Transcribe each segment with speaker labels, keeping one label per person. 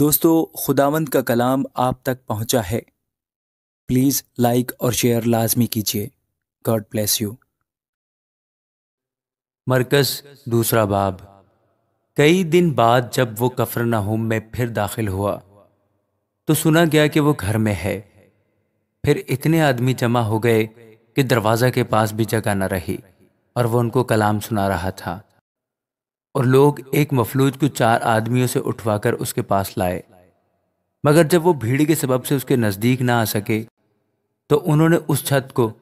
Speaker 1: दोस्तों खुदावंद का कलाम आप तक पहुंचा है प्लीज़ लाइक और शेयर लाजमी कीजिए गॉड ब्लेस यू मरकज़ दूसरा बाब कई दिन बाद जब वो कफरनहूम में फिर दाखिल हुआ तो सुना गया कि वो घर में है फिर इतने आदमी जमा हो गए कि दरवाज़ा के पास भी जगह न रही और वो उनको कलाम सुना रहा था और लोग एक मफलूज को चार आदमियों से उठवाकर उसके पास लाए मगर जब वो भीड़ के सबब से उसके नज़दीक ना आ सके तो उन्होंने उस छत को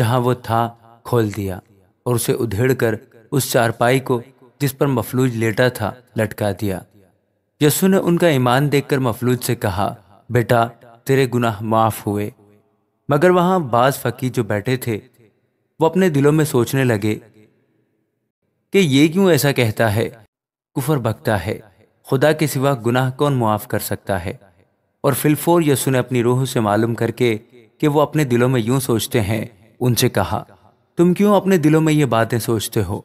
Speaker 1: जहां वो था खोल दिया और उसे उधेड़ कर उस चारपाई को जिस पर मफलूज लेटा था लटका दिया यसु ने उनका ईमान देखकर मफलूज से कहा बेटा तेरे गुनाह माफ हुए मगर वहां बाज फकीर जो बैठे थे वो अपने दिलों में सोचने लगे कि ये क्यों ऐसा कहता है कुफर बकता है खुदा के सिवा गुनाह कौन मुआफ़ कर सकता है और फिलफोर यसु ने अपनी रूह से मालूम करके कि वो अपने दिलों में यूं सोचते हैं उनसे कहा तुम क्यों अपने दिलों में ये बातें सोचते हो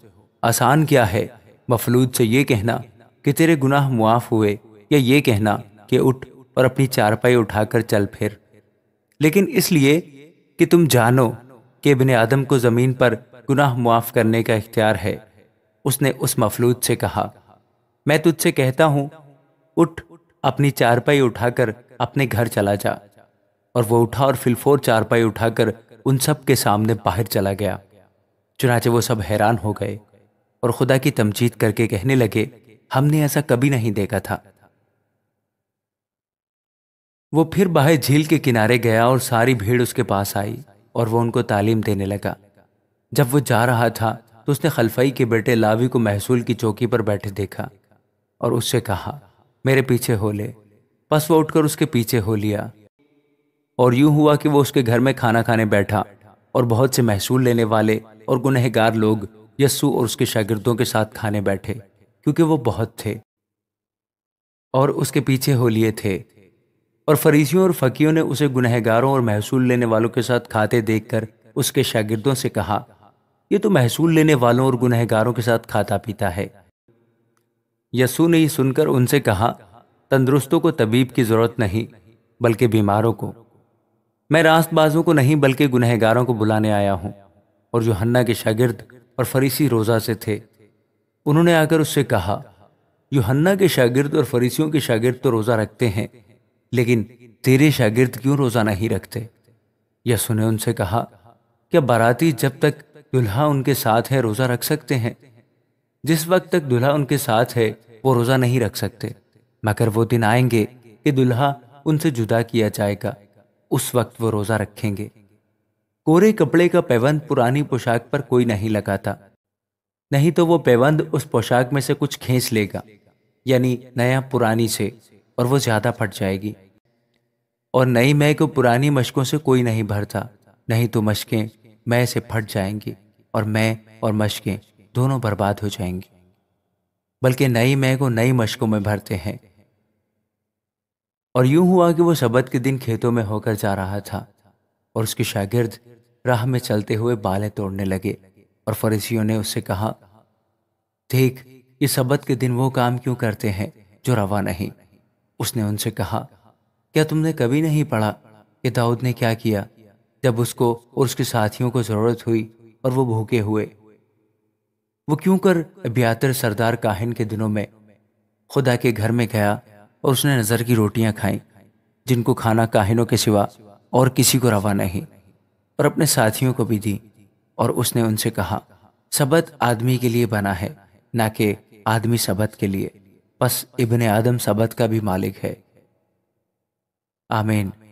Speaker 1: आसान क्या है मफलूद से ये कहना कि तेरे गुनाह मुआफ़ हुए या ये कहना कि उठ और अपनी चारपाई उठाकर चल फिर लेकिन इसलिए कि तुम जानो कि इबन आदम को ज़मीन पर गुनाह मुआफ़ करने का इख्तियार है उसने उस मफलूद से कहा मैं तुझसे कहता हूं उठ अपनी चारपाई उठाकर अपने घर चला जा और वो उठा और फिलफोर चारपाई उठाकर उन सब के सामने बाहर चला गया चुनाचे वो सब हैरान हो गए और खुदा की तमजीद करके कहने लगे हमने ऐसा कभी नहीं देखा था वो फिर बाहर झील के किनारे गया और सारी भीड़ उसके पास आई और वो उनको तालीम देने लगा जब वो जा रहा था तो उसने खलफई के बेटे लावी को महसूल की चौकी पर बैठे देखा और उससे कहा मेरे पीछे हो ले बस वो उठकर उसके पीछे हो लिया और यूं हुआ कि वो उसके घर में खाना खाने बैठा और बहुत से महसूल लेने वाले और गुनहगार लोग यस्सू और उसके शागिर्दों के साथ खाने बैठे क्योंकि वो बहुत थे और उसके पीछे हो लिए थे और फरीसियों और फकीयों ने उसे गुनहगारों और महसूल लेने वालों के साथ खाते देखकर उसके शागिर्दों से कहा ये तो महसूल लेने वालों और गुनहगारों के साथ खाता पीता है यसु ने यह सुनकर उनसे कहा तंदुरुस्तों को तबीब की जरूरत नहीं बल्कि बीमारों को मैं रास्तबाजों को नहीं बल्कि गुनहगारों को बुलाने आया हूं और जो हन्ना के शागिर्द और फरीसी रोज़ा से थे उन्होंने आकर उससे कहा हन्ना के शागिर्द और फरीसियों के शागिर्द तो रोज़ा रखते हैं लेकिन तेरे शागिर्द क्यों रोज़ा नहीं रखते यसु ने उनसे कहा क्या बाराती जब तक दुल्हा उनके साथ है रोज़ा रख सकते हैं जिस वक्त तक दुल्हा उनके साथ है वो रोज़ा नहीं रख सकते मगर वो दिन आएंगे कि दुल्हा उनसे जुदा किया जाएगा उस वक्त वो रोज़ा रखेंगे कोरे कपड़े का पैबंद पुरानी पोशाक पर कोई नहीं लगाता नहीं तो वो पैबंद उस पोशाक में से कुछ खींच लेगा यानी नया पुरानी से और वो ज़्यादा फट जाएगी और नई मैं को पुरानी मशकों से कोई नहीं भरता नहीं तो मशकें मैं से फट जाएंगी और मैं और मशकें दोनों बर्बाद हो जाएंगी बल्कि नई मैं को नई मशकों में भरते हैं और यूं हुआ कि वो शबद के दिन खेतों में होकर जा रहा था और उसके शागिर्द राह में चलते हुए बालें तोड़ने लगे और फरीसियों ने उससे कहा देख ये शबद के दिन वो काम क्यों करते हैं जो रवा नहीं उसने उनसे कहा क्या तुमने कभी नहीं पढ़ा कि दाऊद ने क्या किया जब उसको और उसके साथियों को ज़रूरत हुई और वो भूखे हुए वो क्यों कर ब्यातर सरदार काहिन के दिनों में खुदा के घर में गया और उसने नज़र की रोटियां खाई जिनको खाना काहिनों के सिवा और किसी को रवा नहीं और अपने साथियों को भी दी और उसने उनसे कहा सबत आदमी के लिए बना है ना कि आदमी सबत के लिए बस इबन आदम सबत का भी मालिक है आमीन